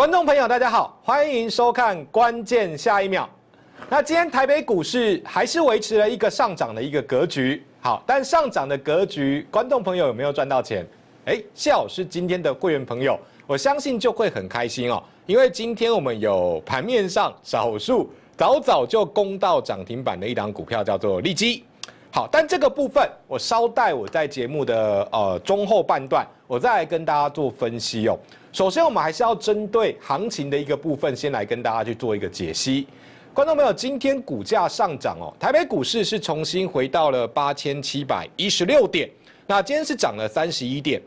观众朋友，大家好，欢迎收看《关键下一秒》。那今天台北股市还是维持了一个上涨的一个格局，好，但上涨的格局，观众朋友有没有赚到钱？哎，笑是今天的会员朋友，我相信就会很开心哦，因为今天我们有盘面上少数早早就攻到涨停板的一档股票，叫做利基。好，但这个部分我稍待，我在节目的呃中后半段，我再跟大家做分析哦。首先，我们还是要针对行情的一个部分，先来跟大家去做一个解析。观众朋友，今天股价上涨哦，台北股市是重新回到了八千七百一十六点，那今天是涨了三十一点。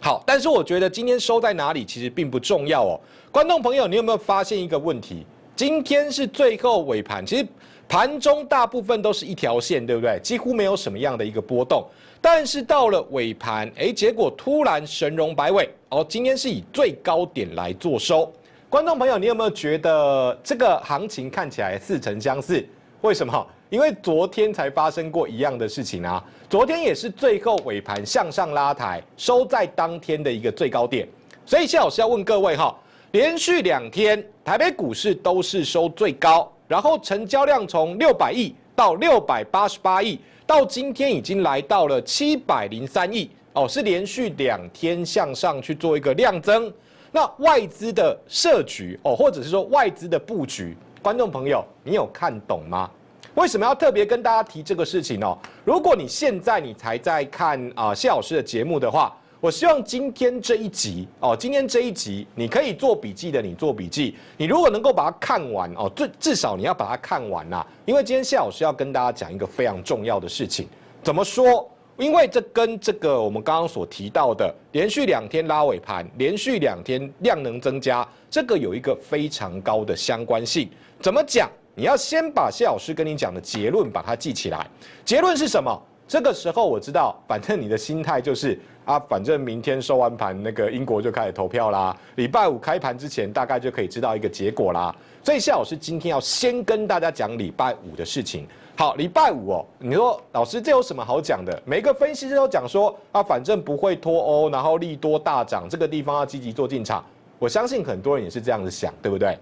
好，但是我觉得今天收在哪里其实并不重要哦。观众朋友，你有没有发现一个问题？今天是最后尾盘，其实盘中大部分都是一条线，对不对？几乎没有什么样的一个波动，但是到了尾盘，哎，结果突然神龙摆尾。哦，今天是以最高点来做收。观众朋友，你有没有觉得这个行情看起来似曾相似？为什么？因为昨天才发生过一样的事情啊。昨天也是最后尾盘向上拉抬，收在当天的一个最高点。所以，谢老师要问各位哈，连续两天台北股市都是收最高，然后成交量从六百亿到六百八十八亿，到今天已经来到了七百零三亿。哦，是连续两天向上去做一个量增，那外资的设局哦，或者是说外资的布局，观众朋友，你有看懂吗？为什么要特别跟大家提这个事情哦？如果你现在你才在看啊谢老师的节目的话，我希望今天这一集哦，今天这一集你可以做笔记的，你做笔记，你如果能够把它看完哦，最至少你要把它看完啊，因为今天谢老师要跟大家讲一个非常重要的事情，怎么说？因为这跟这个我们刚刚所提到的连续两天拉尾盘，连续两天量能增加，这个有一个非常高的相关性。怎么讲？你要先把谢老师跟你讲的结论把它记起来。结论是什么？这个时候我知道，反正你的心态就是啊，反正明天收完盘，那个英国就开始投票啦，礼拜五开盘之前大概就可以知道一个结果啦。所以谢老师今天要先跟大家讲礼拜五的事情。好，礼拜五哦，你说老师这有什么好讲的？每个分析师都讲说啊，反正不会脱欧，然后利多大涨，这个地方要积极做进场。我相信很多人也是这样子想，对不对？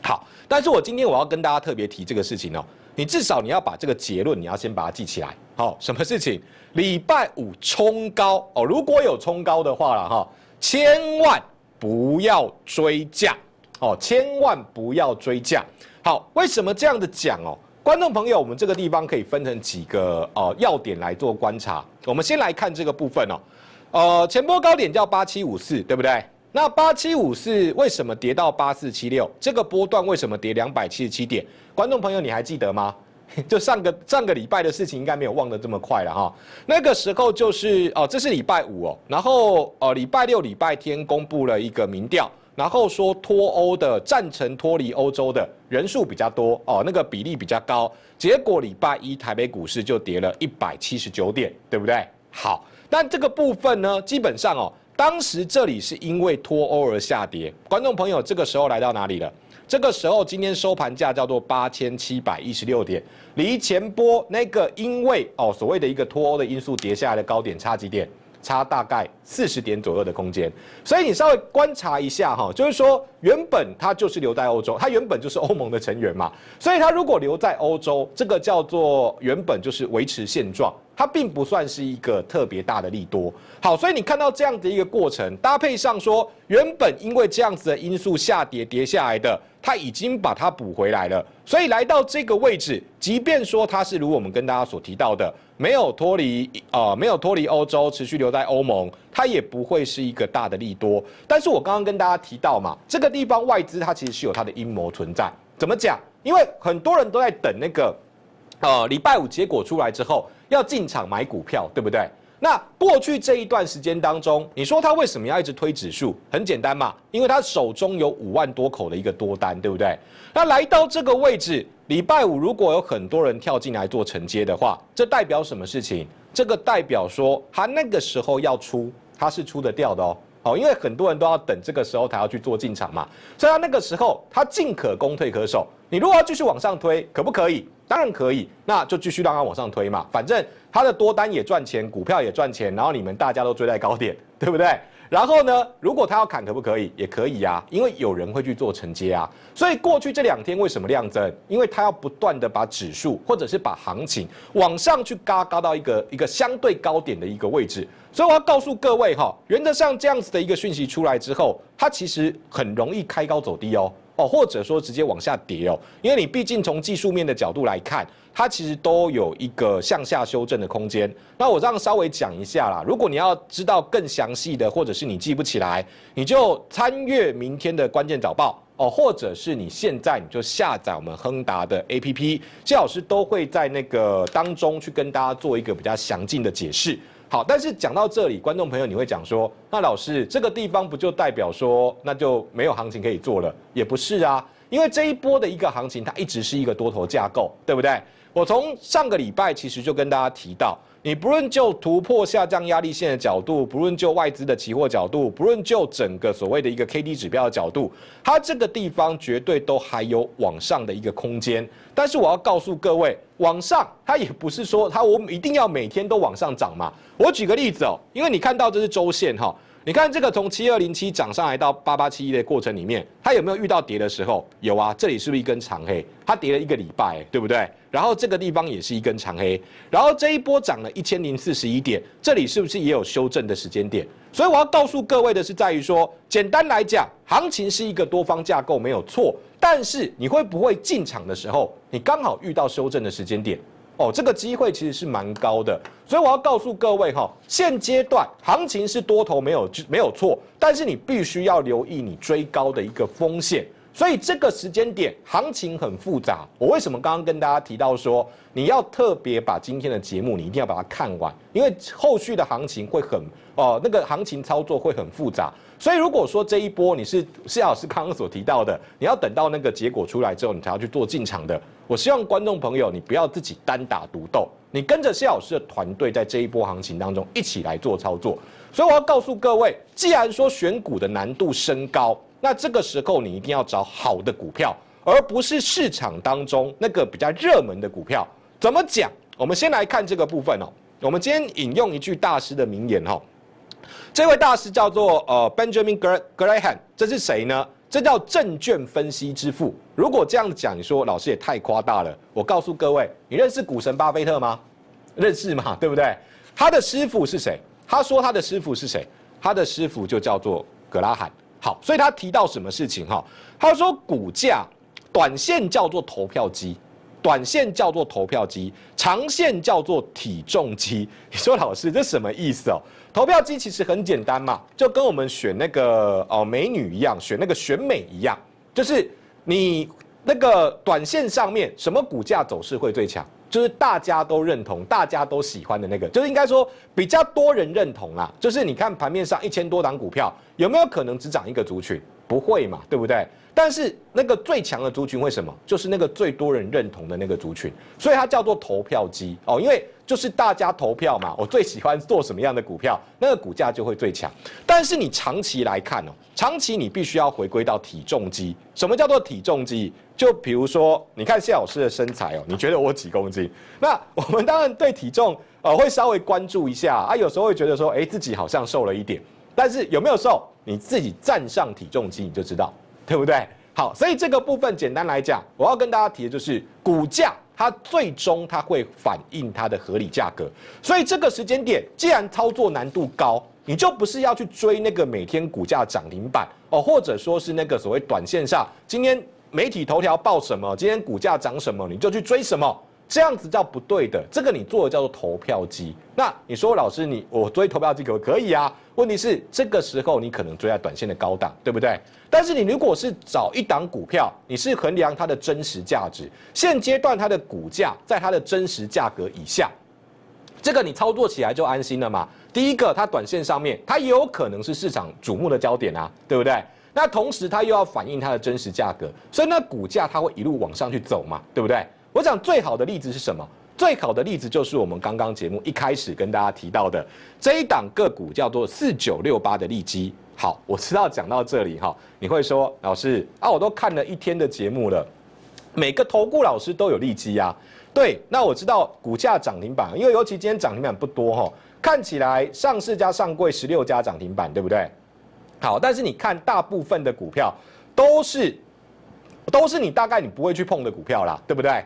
好，但是我今天我要跟大家特别提这个事情哦，你至少你要把这个结论，你要先把它记起来。好，什么事情？礼拜五冲高哦，如果有冲高的话了哈，千万不要追价哦，千万不要追价。好，为什么这样的讲哦？观众朋友，我们这个地方可以分成几个呃要点来做观察。我们先来看这个部分哦，呃，前波高点叫八七五四，对不对？那八七五四为什么跌到八四七六？这个波段为什么跌两百七十七点？观众朋友，你还记得吗？就上个上个礼拜的事情，应该没有忘的这么快了哈。那个时候就是哦，这是礼拜五哦，然后呃，礼拜六、礼拜天公布了一个民调。然后说脱欧的赞成脱离欧洲的人数比较多哦，那个比例比较高，结果礼拜一台北股市就跌了一百七十九点，对不对？好，但这个部分呢，基本上哦，当时这里是因为脱欧而下跌。观众朋友，这个时候来到哪里了？这个时候今天收盘价叫做八千七百一十六点，离前波那个因为哦所谓的一个脱欧的因素跌下来的高点差几点？差大概四十点左右的空间，所以你稍微观察一下哈，就是说原本它就是留在欧洲，它原本就是欧盟的成员嘛，所以它如果留在欧洲，这个叫做原本就是维持现状，它并不算是一个特别大的利多。好，所以你看到这样的一个过程，搭配上说原本因为这样子的因素下跌跌下来的。他已经把它补回来了，所以来到这个位置，即便说它是如我们跟大家所提到的，没有脱离呃，没有脱离欧洲，持续留在欧盟，它也不会是一个大的利多。但是我刚刚跟大家提到嘛，这个地方外资它其实是有它的阴谋存在。怎么讲？因为很多人都在等那个呃礼拜五结果出来之后要进场买股票，对不对？那过去这一段时间当中，你说他为什么要一直推指数？很简单嘛，因为他手中有五万多口的一个多单，对不对？那来到这个位置，礼拜五如果有很多人跳进来做承接的话，这代表什么事情？这个代表说他那个时候要出，他是出得掉的哦，哦，因为很多人都要等这个时候才要去做进场嘛，所以他那个时候他进可攻，退可守。你如果要继续往上推，可不可以？当然可以，那就继续让它往上推嘛，反正它的多单也赚钱，股票也赚钱，然后你们大家都追在高点，对不对？然后呢，如果它要砍，可不可以？也可以啊，因为有人会去做承接啊。所以过去这两天为什么量增？因为它要不断的把指数或者是把行情往上去嘎嘎到一个一个相对高点的一个位置。所以我要告诉各位哈，原则上这样子的一个讯息出来之后，它其实很容易开高走低哦。哦，或者说直接往下跌哦，因为你毕竟从技术面的角度来看，它其实都有一个向下修正的空间。那我这样稍微讲一下啦，如果你要知道更详细的，或者是你记不起来，你就参阅明天的关键早报哦，或者是你现在你就下载我们亨达的 APP，谢老师都会在那个当中去跟大家做一个比较详尽的解释。好，但是讲到这里，观众朋友你会讲说，那老师这个地方不就代表说，那就没有行情可以做了？也不是啊，因为这一波的一个行情，它一直是一个多头架构，对不对？我从上个礼拜其实就跟大家提到，你不论就突破下降压力线的角度，不论就外资的期货角度，不论就整个所谓的一个 K D 指标的角度，它这个地方绝对都还有往上的一个空间。但是我要告诉各位，往上它也不是说它我一定要每天都往上涨嘛。我举个例子哦，因为你看到这是周线哈。你看这个从七二零七涨上来到八八七一的过程里面，它有没有遇到跌的时候？有啊，这里是不是一根长黑？它跌了一个礼拜，对不对？然后这个地方也是一根长黑，然后这一波涨了一千零四十一点，这里是不是也有修正的时间点？所以我要告诉各位的是，在于说，简单来讲，行情是一个多方架构没有错，但是你会不会进场的时候，你刚好遇到修正的时间点？哦，这个机会其实是蛮高的，所以我要告诉各位哈，现阶段行情是多头没有没有错，但是你必须要留意你追高的一个风险。所以这个时间点行情很复杂，我为什么刚刚跟大家提到说你要特别把今天的节目你一定要把它看完，因为后续的行情会很哦，那个行情操作会很复杂。所以如果说这一波你是谢老师刚刚所提到的，你要等到那个结果出来之后，你才要去做进场的。我希望观众朋友你不要自己单打独斗，你跟着谢老师的团队在这一波行情当中一起来做操作。所以我要告诉各位，既然说选股的难度升高，那这个时候你一定要找好的股票，而不是市场当中那个比较热门的股票。怎么讲？我们先来看这个部分哦。我们天引用一句大师的名言哦。这位大师叫做呃 Benjamin g r a r h a m 这是谁呢？这叫证券分析之父。如果这样讲，你说老师也太夸大了。我告诉各位，你认识股神巴菲特吗？认识嘛，对不对？他的师傅是谁？他说他的师傅是谁？他的师傅就叫做格拉汉。好，所以他提到什么事情哈？他说股价短线叫做投票机。短线叫做投票机，长线叫做体重机。你说老师，这什么意思哦？投票机其实很简单嘛，就跟我们选那个哦美女一样，选那个选美一样，就是你那个短线上面什么股价走势会最强，就是大家都认同、大家都喜欢的那个，就是应该说比较多人认同啦。就是你看盘面上一千多档股票，有没有可能只涨一个族群？不会嘛，对不对？但是那个最强的族群为什么？就是那个最多人认同的那个族群，所以它叫做投票机哦，因为就是大家投票嘛。我最喜欢做什么样的股票，那个股价就会最强。但是你长期来看哦，长期你必须要回归到体重机。什么叫做体重机？就比如说，你看谢老师的身材哦，你觉得我几公斤？那我们当然对体重呃会稍微关注一下啊，有时候会觉得说，哎，自己好像瘦了一点。但是有没有瘦？你自己站上体重机，你就知道，对不对？好，所以这个部分简单来讲，我要跟大家提的就是股价，它最终它会反映它的合理价格。所以这个时间点，既然操作难度高，你就不是要去追那个每天股价涨停板哦，或者说是那个所谓短线上，今天媒体头条报什么，今天股价涨什么，你就去追什么。这样子叫不对的，这个你做的叫做投票机。那你说老师，你我追投票机可不可以啊？问题是这个时候你可能追在短线的高档，对不对？但是你如果是找一档股票，你是衡量它的真实价值，现阶段它的股价在它的真实价格以下，这个你操作起来就安心了嘛？第一个，它短线上面它有可能是市场瞩目的焦点啊，对不对？那同时它又要反映它的真实价格，所以那股价它会一路往上去走嘛，对不对？我讲最好的例子是什么？最好的例子就是我们刚刚节目一开始跟大家提到的这一档个股，叫做四九六八的利基。好，我知道讲到这里哈，你会说老师啊，我都看了一天的节目了，每个投顾老师都有利基啊。对，那我知道股价涨停板，因为尤其今天涨停板不多哈，看起来上市加上柜十六家涨停板，对不对？好，但是你看大部分的股票都是都是你大概你不会去碰的股票啦，对不对？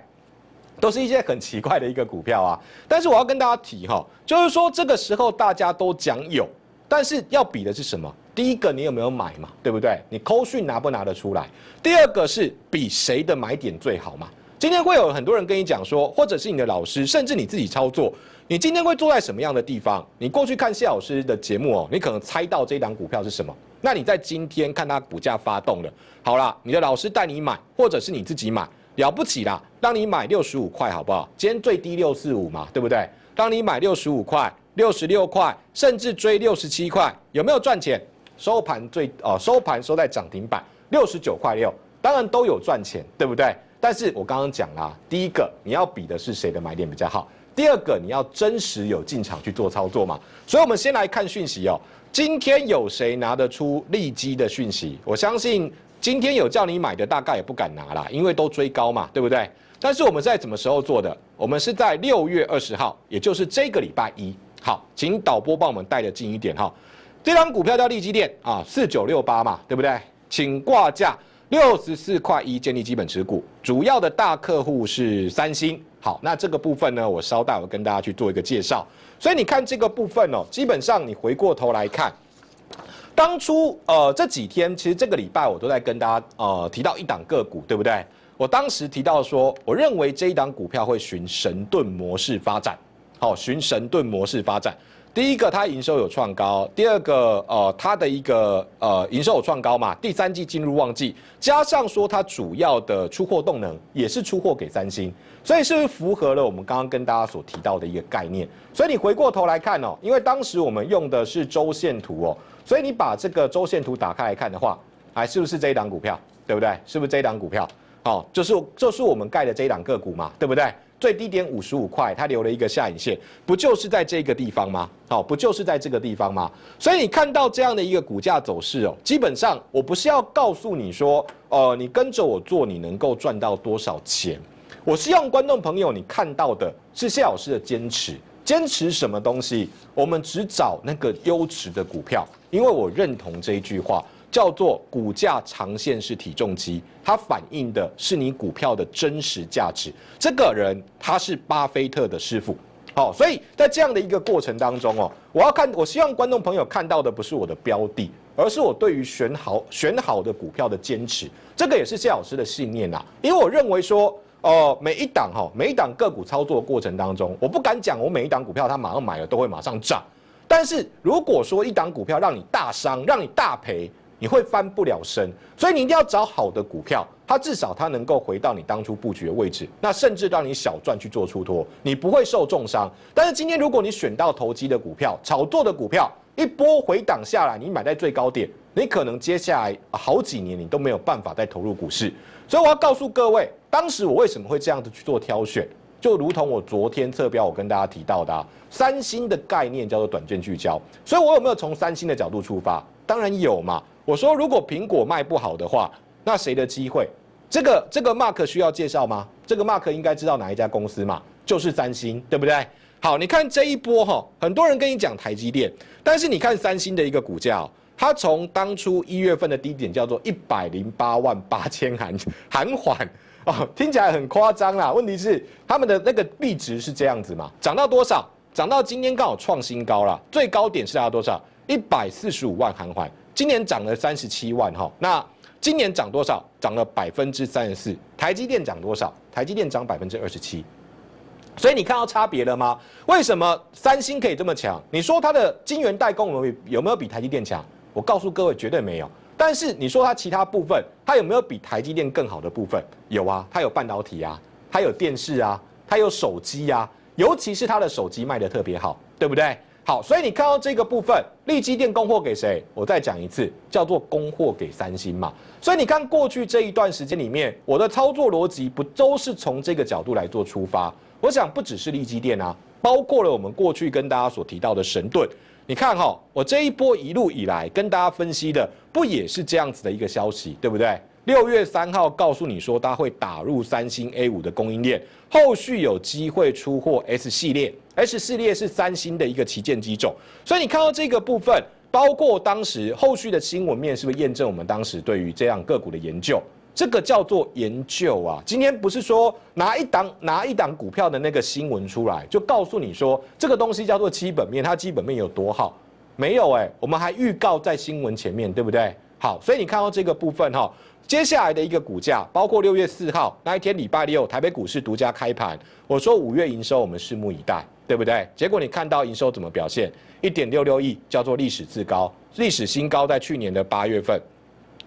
都是一些很奇怪的一个股票啊，但是我要跟大家提哈，就是说这个时候大家都讲有，但是要比的是什么？第一个，你有没有买嘛，对不对？你扣讯拿不拿得出来？第二个是比谁的买点最好嘛？今天会有很多人跟你讲说，或者是你的老师，甚至你自己操作，你今天会坐在什么样的地方？你过去看谢老师的节目哦，你可能猜到这档股票是什么？那你在今天看它股价发动了，好了，你的老师带你买，或者是你自己买。了不起啦！让你买六十五块，好不好？今天最低六四五嘛，对不对？当你买六十五块、六十六块，甚至追六十七块，有没有赚钱？收盘最哦，收盘收在涨停板六十九块六，当然都有赚钱，对不对？但是我刚刚讲啦，第一个你要比的是谁的买点比较好，第二个你要真实有进场去做操作嘛。所以，我们先来看讯息哦，今天有谁拿得出利基的讯息？我相信。今天有叫你买的，大概也不敢拿了，因为都追高嘛，对不对？但是我们在什么时候做的？我们是在六月二十号，也就是这个礼拜一。好，请导播帮我们带的近一点哈。这张股票叫利基电啊，四九六八嘛，对不对？请挂价六十四块一，建立基本持股。主要的大客户是三星。好，那这个部分呢，我稍待我跟大家去做一个介绍。所以你看这个部分哦，基本上你回过头来看。当初，呃，这几天其实这个礼拜我都在跟大家，呃，提到一档个股，对不对？我当时提到说，我认为这一档股票会循神盾模式发展，好，循神盾模式发展。第一个，它营收有创高；第二个，呃，它的一个呃营收有创高嘛。第三季进入旺季，加上说它主要的出货动能也是出货给三星，所以是符合了我们刚刚跟大家所提到的一个概念。所以你回过头来看哦，因为当时我们用的是周线图哦，所以你把这个周线图打开来看的话，哎，是不是这档股票，对不对？是不是这档股票？哦，就是就是我们盖的这档个股嘛，对不对？最低点五十五块，它留了一个下影线，不就是在这个地方吗？好，不就是在这个地方吗？所以你看到这样的一个股价走势哦，基本上我不是要告诉你说，呃，你跟着我做，你能够赚到多少钱？我是望观众朋友你看到的是谢老师的坚持，坚持什么东西？我们只找那个优质的股票，因为我认同这一句话。叫做股价长线是体重机，它反映的是你股票的真实价值。这个人他是巴菲特的师傅，好，所以在这样的一个过程当中哦，我要看，我希望观众朋友看到的不是我的标的，而是我对于选好选好的股票的坚持。这个也是谢老师的信念呐，因为我认为说，哦，每一档哈，每一档个股操作过程当中，我不敢讲我每一档股票它马上买了都会马上涨，但是如果说一档股票让你大伤，让你大赔。你会翻不了身，所以你一定要找好的股票，它至少它能够回到你当初布局的位置，那甚至让你小赚去做出脱，你不会受重伤。但是今天如果你选到投机的股票、炒作的股票，一波回档下来，你买在最高点，你可能接下来好几年你都没有办法再投入股市。所以我要告诉各位，当时我为什么会这样子去做挑选，就如同我昨天测标我跟大家提到的，三星的概念叫做短券聚焦，所以我有没有从三星的角度出发？当然有嘛。我说，如果苹果卖不好的话，那谁的机会？这个这个 Mark 需要介绍吗？这个 Mark 应该知道哪一家公司嘛？就是三星，对不对？好，你看这一波哈，很多人跟你讲台积电，但是你看三星的一个股价，它从当初一月份的低点叫做一百零八万八千韩韩环哦，听起来很夸张啦。问题是他们的那个币值是这样子嘛？涨到多少？涨到今天刚好创新高了，最高点是达到多少？一百四十五万韩环。今年涨了三十七万哈，那今年涨多少？涨了百分之三十四。台积电涨多少？台积电涨百分之二十七。所以你看到差别了吗？为什么三星可以这么强？你说它的晶圆代工有没有有没有比台积电强？我告诉各位，绝对没有。但是你说它其他部分，它有没有比台积电更好的部分？有啊，它有半导体啊，它有电视啊，它有手机啊，尤其是它的手机卖的特别好，对不对？好，所以你看到这个部分，利基电供货给谁？我再讲一次，叫做供货给三星嘛。所以你看过去这一段时间里面，我的操作逻辑不都是从这个角度来做出发？我想不只是利基电啊，包括了我们过去跟大家所提到的神盾。你看哈，我这一波一路以来跟大家分析的，不也是这样子的一个消息，对不对？六月三号告诉你说，它会打入三星 A 五的供应链，后续有机会出货 S 系列。S 系列是三星的一个旗舰机种，所以你看到这个部分，包括当时后续的新闻面，是不是验证我们当时对于这样个股的研究？这个叫做研究啊！今天不是说拿一档拿一档股票的那个新闻出来，就告诉你说这个东西叫做基本面，它基本面有多好？没有哎，我们还预告在新闻前面对不对？好，所以你看到这个部分哈，接下来的一个股价，包括六月四号那一天礼拜六台北股市独家开盘，我说五月营收，我们拭目以待。对不对？结果你看到营收怎么表现？一点六六亿叫做历史之高，历史新高在去年的八月份，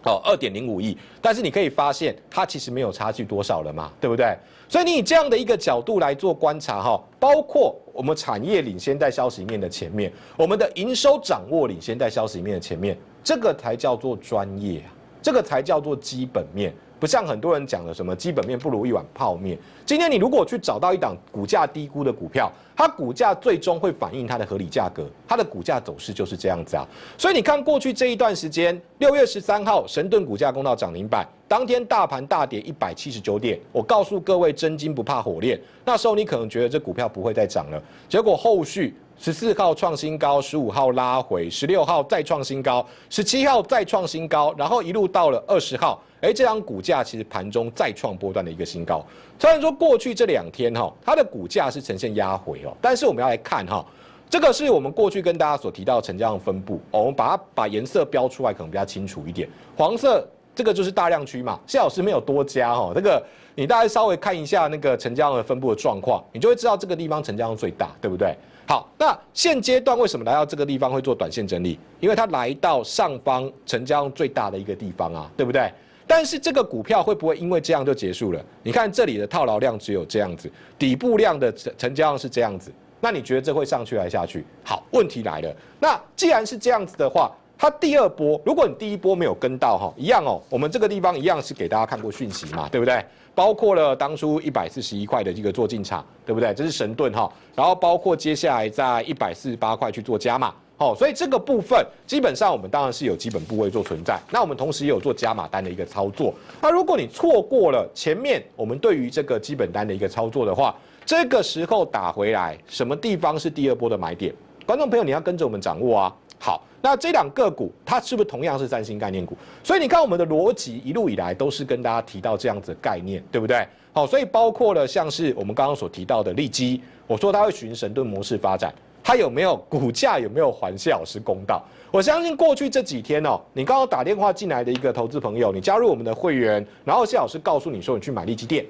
哦，二点零五亿。但是你可以发现，它其实没有差距多少了嘛，对不对？所以你以这样的一个角度来做观察哈，包括我们产业领先在消息面的前面，我们的营收掌握领先在消息面的前面，这个才叫做专业啊，这个才叫做基本面。不像很多人讲的什么基本面不如一碗泡面。今天你如果去找到一档股价低估的股票，它股价最终会反映它的合理价格，它的股价走势就是这样子啊。所以你看过去这一段时间，六月十三号神盾股价攻到涨停板，当天大盘大跌一百七十九点。我告诉各位，真金不怕火炼。那时候你可能觉得这股票不会再涨了，结果后续十四号创新高，十五号拉回，十六号再创新高，十七号再创新高，然后一路到了二十号。哎，这张股价其实盘中再创波段的一个新高。虽然说过去这两天哈，它的股价是呈现压回哦，但是我们要来看哈，这个是我们过去跟大家所提到成交量分布哦，我们把它把颜色标出来，可能比较清楚一点。黄色这个就是大量区嘛，谢老师没有多加哈。这个你大概稍微看一下那个成交量的分布的状况，你就会知道这个地方成交量最大，对不对？好，那现阶段为什么来到这个地方会做短线整理？因为它来到上方成交量最大的一个地方啊，对不对？但是这个股票会不会因为这样就结束了？你看这里的套牢量只有这样子，底部量的成成交量是这样子，那你觉得这会上去还是下去？好，问题来了，那既然是这样子的话，它第二波，如果你第一波没有跟到哈，一样哦，我们这个地方一样是给大家看过讯息嘛，对不对？包括了当初一百四十一块的这个做进场，对不对？这是神盾哈，然后包括接下来在一百四十八块去做加码。好，所以这个部分基本上我们当然是有基本部位做存在，那我们同时也有做加码单的一个操作。那如果你错过了前面我们对于这个基本单的一个操作的话，这个时候打回来，什么地方是第二波的买点？观众朋友，你要跟着我们掌握啊。好，那这两个股它是不是同样是三星概念股？所以你看我们的逻辑一路以来都是跟大家提到这样子的概念，对不对？好，所以包括了像是我们刚刚所提到的利基，我说它会循神盾模式发展。他有没有股价？有没有还谢老师公道？我相信过去这几天哦，你刚刚打电话进来的一个投资朋友，你加入我们的会员，然后谢老师告诉你说你去买利基店，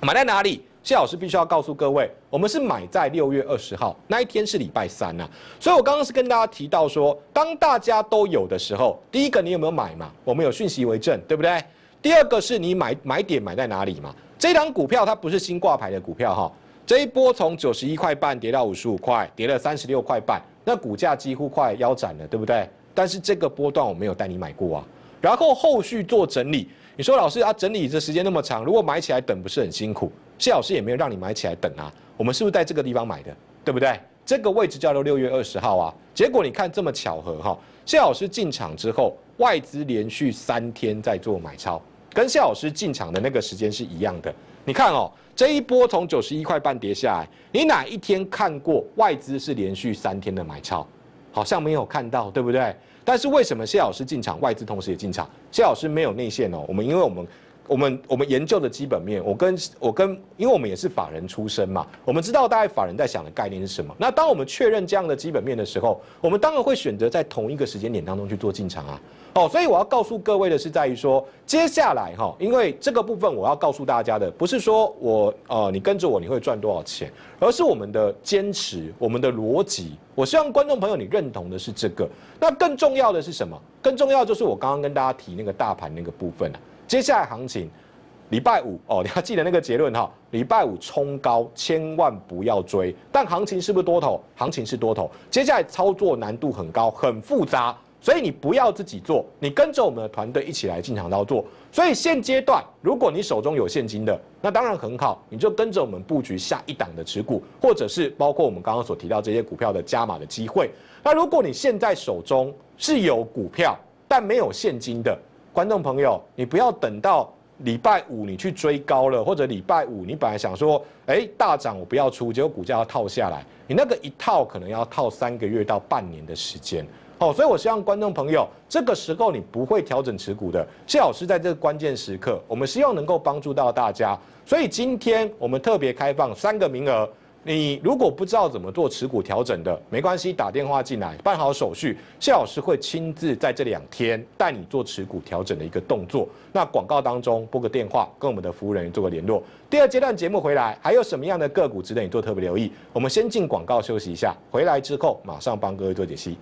买在哪里？谢老师必须要告诉各位，我们是买在六月二十号那一天是礼拜三呐。所以我刚刚是跟大家提到说，当大家都有的时候，第一个你有没有买嘛？我们有讯息为证，对不对？第二个是你买买点买在哪里嘛？这档股票它不是新挂牌的股票哈。这一波从九十一块半跌到五十五块，跌了三十六块半，那股价几乎快腰斩了，对不对？但是这个波段我没有带你买过啊。然后后续做整理，你说老师啊，整理这时间那么长，如果买起来等不是很辛苦？谢老师也没有让你买起来等啊。我们是不是在这个地方买的，对不对？这个位置叫做六月二十号啊。结果你看这么巧合哈，谢老师进场之后，外资连续三天在做买超，跟谢老师进场的那个时间是一样的。你看哦。这一波从九十一块半跌下来，你哪一天看过外资是连续三天的买超？好像没有看到，对不对？但是为什么谢老师进场，外资同时也进场？谢老师没有内线哦，我们因为我们。我们我们研究的基本面，我跟我跟，因为我们也是法人出身嘛，我们知道大概法人在想的概念是什么。那当我们确认这样的基本面的时候，我们当然会选择在同一个时间点当中去做进场啊。哦，所以我要告诉各位的是，在于说接下来哈，因为这个部分我要告诉大家的，不是说我呃你跟着我你会赚多少钱，而是我们的坚持，我们的逻辑。我希望观众朋友你认同的是这个。那更重要的是什么？更重要就是我刚刚跟大家提那个大盘那个部分啊。接下来行情，礼拜五哦，你要记得那个结论哈？礼拜五冲高，千万不要追。但行情是不是多头？行情是多头。接下来操作难度很高，很复杂，所以你不要自己做，你跟着我们的团队一起来进场操作。所以现阶段，如果你手中有现金的，那当然很好，你就跟着我们布局下一档的持股，或者是包括我们刚刚所提到这些股票的加码的机会。那如果你现在手中是有股票但没有现金的，观众朋友，你不要等到礼拜五你去追高了，或者礼拜五你本来想说，哎，大涨我不要出，结果股价要套下来，你那个一套可能要套三个月到半年的时间。好，所以我希望观众朋友这个时候你不会调整持股的，最好是在这个关键时刻，我们希望能够帮助到大家。所以今天我们特别开放三个名额。你如果不知道怎么做持股调整的，没关系，打电话进来，办好手续，谢老师会亲自在这两天带你做持股调整的一个动作。那广告当中拨个电话，跟我们的服务人员做个联络。第二阶段节目回来，还有什么样的个股值得你做特别留意？我们先进广告休息一下，回来之后马上帮各位做解析。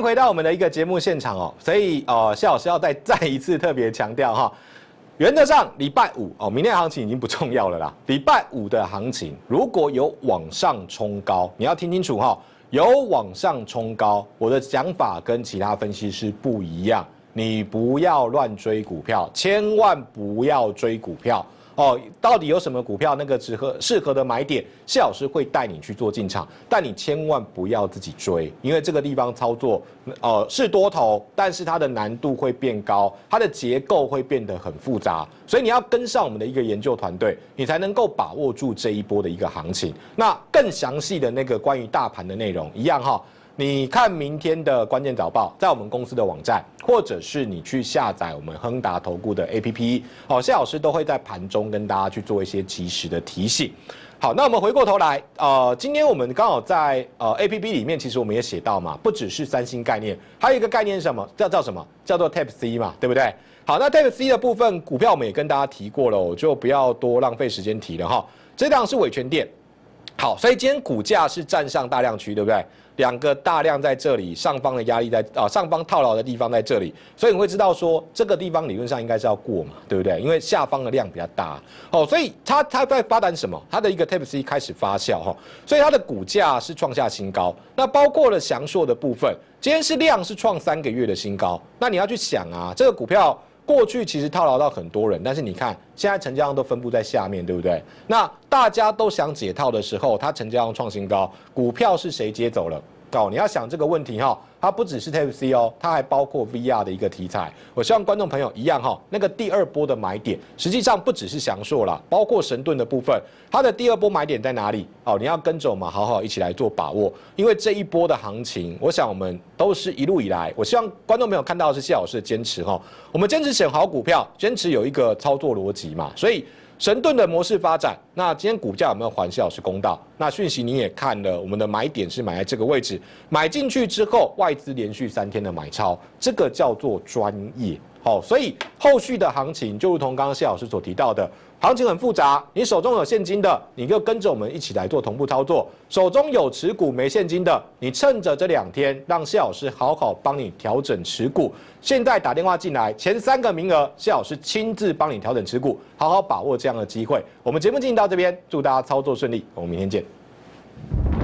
回到我们的一个节目现场哦，所以哦，谢老师要再再一次特别强调哈，原则上礼拜五哦，明天行情已经不重要了啦，礼拜五的行情如果有往上冲高，你要听清楚哈，有往上冲高，我的讲法跟其他分析师不一样，你不要乱追股票，千万不要追股票。哦，到底有什么股票那个适合适合的买点？谢老师会带你去做进场，但你千万不要自己追，因为这个地方操作，呃，是多头，但是它的难度会变高，它的结构会变得很复杂，所以你要跟上我们的一个研究团队，你才能够把握住这一波的一个行情。那更详细的那个关于大盘的内容，一样哈。你看明天的关键早报，在我们公司的网站，或者是你去下载我们亨达投顾的 A P P，好，谢老师都会在盘中跟大家去做一些及时的提醒。好，那我们回过头来，呃，今天我们刚好在呃 A P P 里面，其实我们也写到嘛，不只是三星概念，还有一个概念是什么？叫叫什么？叫做 t y p e C 嘛，对不对？好，那 t y p e C 的部分股票我们也跟大家提过了，我就不要多浪费时间提了哈。这档是伟权店，好，所以今天股价是站上大量区，对不对？两个大量在这里，上方的压力在啊，上方套牢的地方在这里，所以你会知道说，这个地方理论上应该是要过嘛，对不对？因为下方的量比较大，哦，所以它它在发展什么？它的一个 t p c 开始发酵哈，所以它的股价是创下新高，那包括了翔硕的部分，今天是量是创三个月的新高，那你要去想啊，这个股票。过去其实套牢到很多人，但是你看现在成交量都分布在下面，对不对？那大家都想解套的时候，它成交量创新高，股票是谁接走了？哦，你要想这个问题哈，它不只是 TFC 哦，它还包括 VR 的一个题材。我希望观众朋友一样哈，那个第二波的买点，实际上不只是翔硕了，包括神盾的部分，它的第二波买点在哪里？哦，你要跟我们好好一起来做把握。因为这一波的行情，我想我们都是一路以来，我希望观众朋友看到的是谢老师的坚持哈，我们坚持选好股票，坚持有一个操作逻辑嘛，所以。神盾的模式发展，那今天股价有没有还谢老师公道？那讯息你也看了，我们的买点是买在这个位置，买进去之后，外资连续三天的买超，这个叫做专业。好，所以后续的行情就如同刚刚谢老师所提到的。行情很复杂，你手中有现金的，你就跟着我们一起来做同步操作；手中有持股没现金的，你趁着这两天让谢老师好好帮你调整持股。现在打电话进来，前三个名额，谢老师亲自帮你调整持股，好好把握这样的机会。我们节目进行到这边，祝大家操作顺利，我们明天见。